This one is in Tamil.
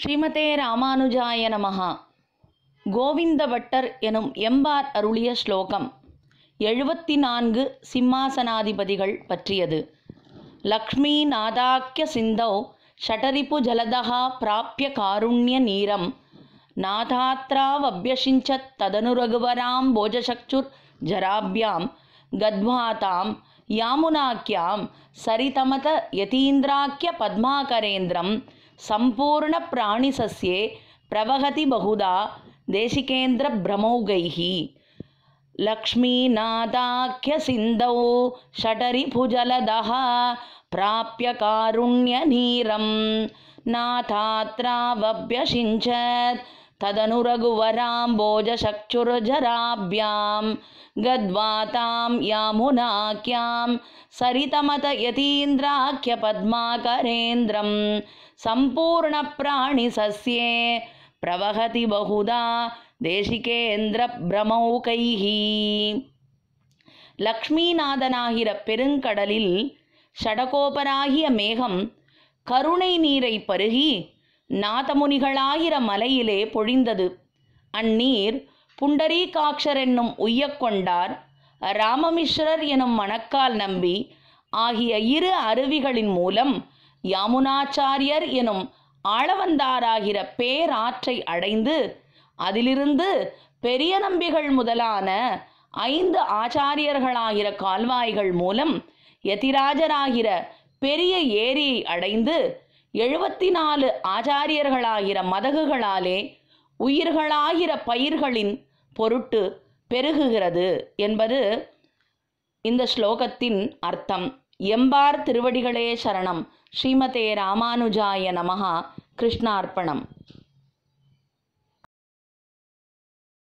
ஸ்ரீமதே ராமானுஜாய நமஹா கோவிந்த பட்டர் எனும் எம்பார் அருளிய ஸ்லோகம் எழுபத்தி நான்கு சிம்மாசனாதிபதிகள் பற்றியது லக்ஷ்மி நாதாக்கிய சிந்தௌ ஷடரிபு ஜலதகா பிராப்பிய காருண்ய நீரம் நாதாத்ராவபியஷிஞ்சத் ததனுரகுவராம் போஜசக்சுர் ஜராபியாம் கத்வாதாம் யாமுனாக்கியாம் சரிதமத யதீந்திராக்கிய பத்மாகரேந்திரம் ಸಂಪೂರ್ಣ ಪ್ರಾಣಿ ಸಸ್ಯೆ ಪ್ರವಹತಿ ಬಹುಧಾ ದೇಶಿಕೇಂದ್ರ ಭ್ರಮೌಗೈಃ लक्ष्मीनाथाख्यसिन्धौ षटरिभुजलदः प्राप्य कारुण्यनीरं नाथात्रावभ्यषिञ्चत् तदनु रघुवरां भोजशक्षुर्झराभ्यां गद्वातां यामुनाख्यां सरितमतयतीन्द्राख्यपद्माकरेन्द्रं सम्पूर्णप्राणिसस्ये प्रवहति बहुधा देशिकेन्द्रभ्रमौकैः लक्ष्मीनादनाहिरपेरुङ्कडलिल् षटकोपराह्य मेघं करुणैनीरैपर्हि நாதமுனிகளாயிர மலையிலே பொழிந்தது அந்நீர் புண்டரீகாட்சர் என்னும் உய்யக்கொண்டார் ராமமிஸ்ரர் எனும் மணக்கால் நம்பி ஆகிய இரு அருவிகளின் மூலம் யாமுனாச்சாரியர் எனும் ஆளவந்தாராகிற பேராற்றை அடைந்து அதிலிருந்து பெரிய நம்பிகள் முதலான ஐந்து ஆச்சாரியர்களாகிற கால்வாய்கள் மூலம் யதிராஜராகிற பெரிய ஏரியை அடைந்து எழுபத்தி நாலு ஆச்சாரியர்களாகிற மதகுகளாலே உயிர்களாகிற பயிர்களின் பொருட்டு பெருகுகிறது என்பது இந்த ஸ்லோகத்தின் அர்த்தம் எம்பார் திருவடிகளே சரணம் ஸ்ரீமதே ராமானுஜாய நமகா கிருஷ்ணார்ப்பணம்